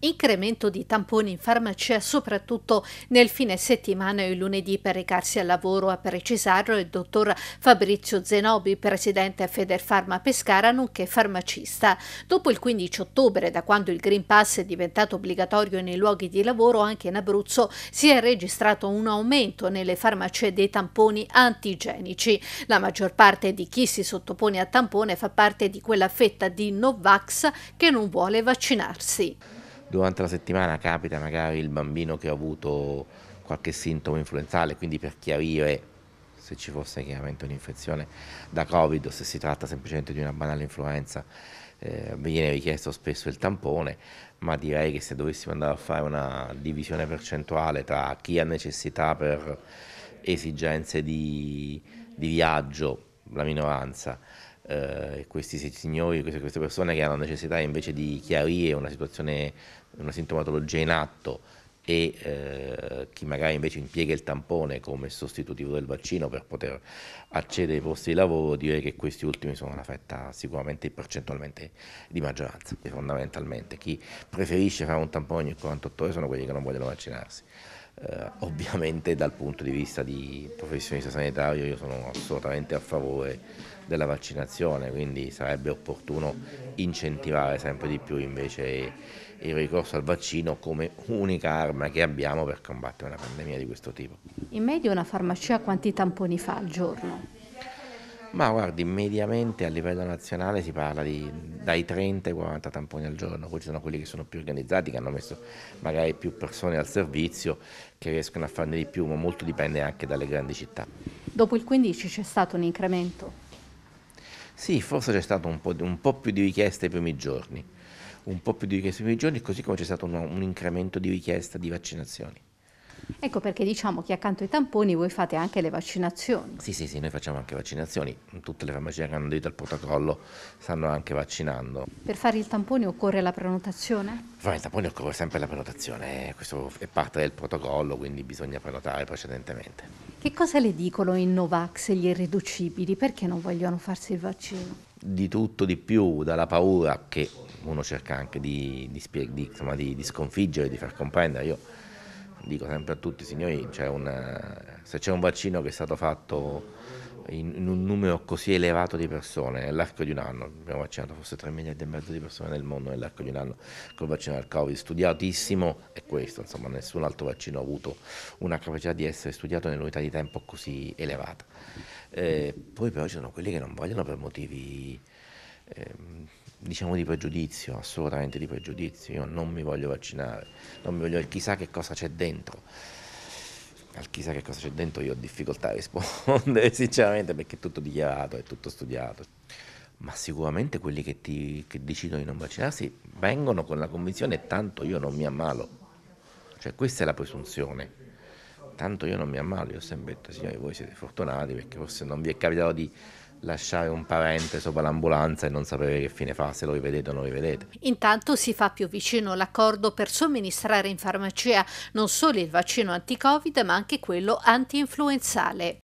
Incremento di tamponi in farmacia soprattutto nel fine settimana e lunedì per recarsi al lavoro. A precisarlo il dottor Fabrizio Zenobi, presidente Federfarma Pescara, nonché farmacista. Dopo il 15 ottobre, da quando il Green Pass è diventato obbligatorio nei luoghi di lavoro, anche in Abruzzo si è registrato un aumento nelle farmacie dei tamponi antigenici. La maggior parte di chi si sottopone a tampone fa parte di quella fetta di Novax che non vuole vaccinarsi durante la settimana capita magari il bambino che ha avuto qualche sintomo influenzale, quindi per chiarire se ci fosse chiaramente un'infezione da Covid o se si tratta semplicemente di una banale influenza, eh, viene richiesto spesso il tampone, ma direi che se dovessimo andare a fare una divisione percentuale tra chi ha necessità per esigenze di, di viaggio, la minoranza, eh, questi signori, queste, queste, persone che hanno necessità invece di chiarire una situazione, una sintomatologia in atto e eh, chi magari invece impiega il tampone come sostitutivo del vaccino per poter accedere ai posti di lavoro, direi che questi ultimi sono una fetta sicuramente percentualmente di maggioranza, fondamentalmente. Chi preferisce fare un tampone ogni 48 ore sono quelli che non vogliono vaccinarsi eh, ovviamente dal punto di vista di professionista sanitario io sono assolutamente a favore della vaccinazione, quindi sarebbe opportuno incentivare sempre di più invece il ricorso al vaccino come unica arma che abbiamo per combattere una pandemia di questo tipo. In media una farmacia quanti tamponi fa al giorno? Ma guardi, mediamente a livello nazionale si parla di dai 30 ai 40 tamponi al giorno, poi ci sono quelli che sono più organizzati, che hanno messo magari più persone al servizio, che riescono a farne di più, ma molto dipende anche dalle grandi città. Dopo il 15 c'è stato un incremento? Sì, forse c'è stato un po', di, un po più di richieste ai primi giorni, un po' più di richieste ai primi giorni, così come c'è stato un, un incremento di richiesta di vaccinazioni. Ecco perché diciamo che accanto ai tamponi voi fate anche le vaccinazioni. Sì, sì, sì, noi facciamo anche vaccinazioni. Tutte le farmacie che hanno aderito al protocollo stanno anche vaccinando. Per fare il tampone occorre la prenotazione? Per fare il tampone occorre sempre la prenotazione, questo è parte del protocollo, quindi bisogna prenotare precedentemente. Che cosa le dicono i Novax e gli irriducibili? Perché non vogliono farsi il vaccino? Di tutto, di più, dalla paura che uno cerca anche di, di, di, insomma, di sconfiggere, di far comprendere. Io dico sempre a tutti, signori, c'è una, se c'è un vaccino che è stato fatto in, in un numero così elevato di persone nell'arco di un anno, abbiamo vaccinato forse 3 miliardi e mezzo di persone nel mondo nell'arco di un anno col vaccino del Covid, studiatissimo è questo, insomma nessun altro vaccino ha avuto una capacità di essere studiato nell'unità di tempo così elevata. Eh, poi però ci sono quelli che non vogliono per motivi... Ehm, diciamo di pregiudizio, assolutamente di pregiudizio, io non mi voglio vaccinare, non mi voglio, chissà che cosa c'è dentro. Al chissà che cosa c'è dentro io ho difficoltà a rispondere sinceramente perché è tutto dichiarato, è tutto studiato. Ma sicuramente quelli che, ti, che decidono di non vaccinarsi vengono con la convinzione tanto io non mi ammalo. Cioè questa è la presunzione. Tanto io non mi ammalo, io ho sempre detto signori voi siete fortunati perché forse non vi è capitato di lasciare un parente sopra l'ambulanza e non sapere che fine fa, se lo rivedete o non lo rivedete. Intanto si fa più vicino l'accordo per somministrare in farmacia non solo il vaccino anti-Covid ma anche quello anti-influenzale.